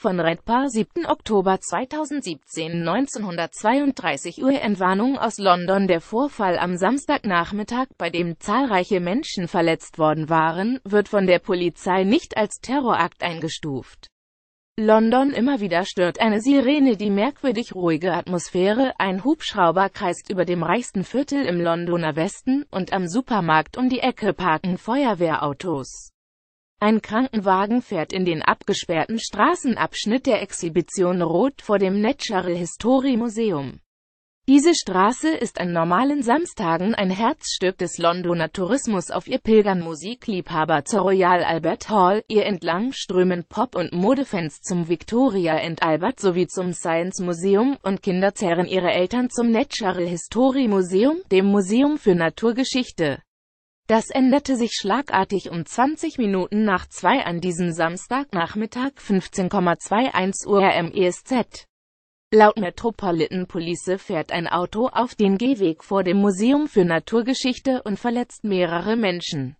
von Redpar 7. Oktober 2017 1932 Uhr Entwarnung aus London Der Vorfall am Samstagnachmittag, bei dem zahlreiche Menschen verletzt worden waren, wird von der Polizei nicht als Terrorakt eingestuft. London immer wieder stört eine Sirene die merkwürdig ruhige Atmosphäre, ein Hubschrauber kreist über dem reichsten Viertel im Londoner Westen, und am Supermarkt um die Ecke parken Feuerwehrautos. Ein Krankenwagen fährt in den abgesperrten Straßenabschnitt der Exhibition Rot vor dem Natural History Museum. Diese Straße ist an normalen Samstagen ein Herzstück des Londoner Tourismus. Auf ihr pilgern Musikliebhaber zur Royal Albert Hall, ihr entlang strömen Pop- und Modefans zum Victoria and Albert sowie zum Science Museum und Kinder zerren ihre Eltern zum Natural History Museum, dem Museum für Naturgeschichte. Das änderte sich schlagartig um 20 Minuten nach 2 an diesem Samstagnachmittag 15,21 Uhr MESZ. Laut Metropolitan Police fährt ein Auto auf den Gehweg vor dem Museum für Naturgeschichte und verletzt mehrere Menschen.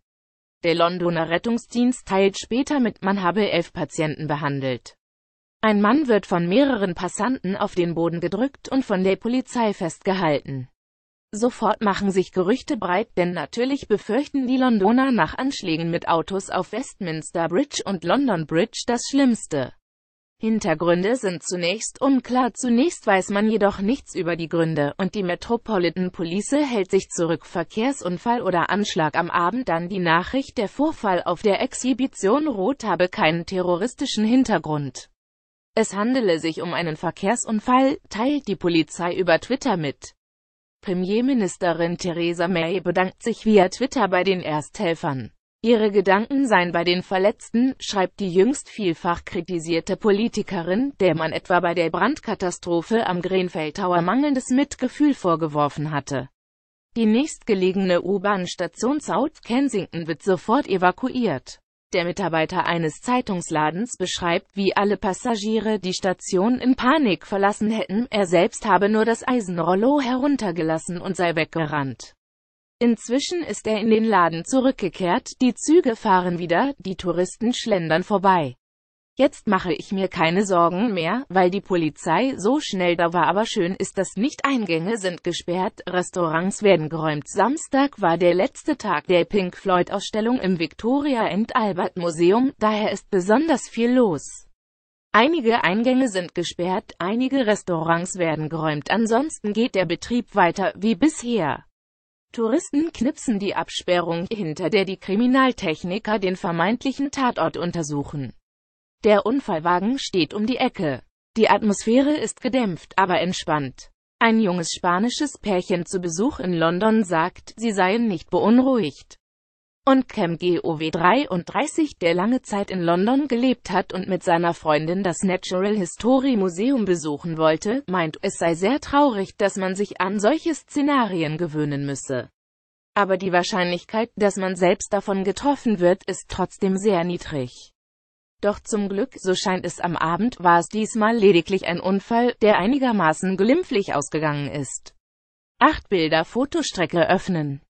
Der Londoner Rettungsdienst teilt später mit, man habe elf Patienten behandelt. Ein Mann wird von mehreren Passanten auf den Boden gedrückt und von der Polizei festgehalten. Sofort machen sich Gerüchte breit, denn natürlich befürchten die Londoner nach Anschlägen mit Autos auf Westminster Bridge und London Bridge das Schlimmste. Hintergründe sind zunächst unklar, zunächst weiß man jedoch nichts über die Gründe, und die Metropolitan Police hält sich zurück. Verkehrsunfall oder Anschlag am Abend dann die Nachricht, der Vorfall auf der Exhibition Rot habe keinen terroristischen Hintergrund. Es handele sich um einen Verkehrsunfall, teilt die Polizei über Twitter mit. Premierministerin Theresa May bedankt sich via Twitter bei den Ersthelfern. Ihre Gedanken seien bei den Verletzten, schreibt die jüngst vielfach kritisierte Politikerin, der man etwa bei der Brandkatastrophe am Greenfeld Tower mangelndes Mitgefühl vorgeworfen hatte. Die nächstgelegene U-Bahn-Station South Kensington wird sofort evakuiert. Der Mitarbeiter eines Zeitungsladens beschreibt, wie alle Passagiere die Station in Panik verlassen hätten, er selbst habe nur das Eisenrollo heruntergelassen und sei weggerannt. Inzwischen ist er in den Laden zurückgekehrt, die Züge fahren wieder, die Touristen schlendern vorbei. Jetzt mache ich mir keine Sorgen mehr, weil die Polizei so schnell da war, aber schön ist das nicht. Eingänge sind gesperrt, Restaurants werden geräumt. Samstag war der letzte Tag der Pink Floyd Ausstellung im Victoria and Albert Museum, daher ist besonders viel los. Einige Eingänge sind gesperrt, einige Restaurants werden geräumt, ansonsten geht der Betrieb weiter wie bisher. Touristen knipsen die Absperrung, hinter der die Kriminaltechniker den vermeintlichen Tatort untersuchen. Der Unfallwagen steht um die Ecke. Die Atmosphäre ist gedämpft, aber entspannt. Ein junges spanisches Pärchen zu Besuch in London sagt, sie seien nicht beunruhigt. Und Cam GOW 33, der lange Zeit in London gelebt hat und mit seiner Freundin das Natural History Museum besuchen wollte, meint, es sei sehr traurig, dass man sich an solche Szenarien gewöhnen müsse. Aber die Wahrscheinlichkeit, dass man selbst davon getroffen wird, ist trotzdem sehr niedrig. Doch zum Glück, so scheint es am Abend, war es diesmal lediglich ein Unfall, der einigermaßen glimpflich ausgegangen ist. 8 Bilder Fotostrecke öffnen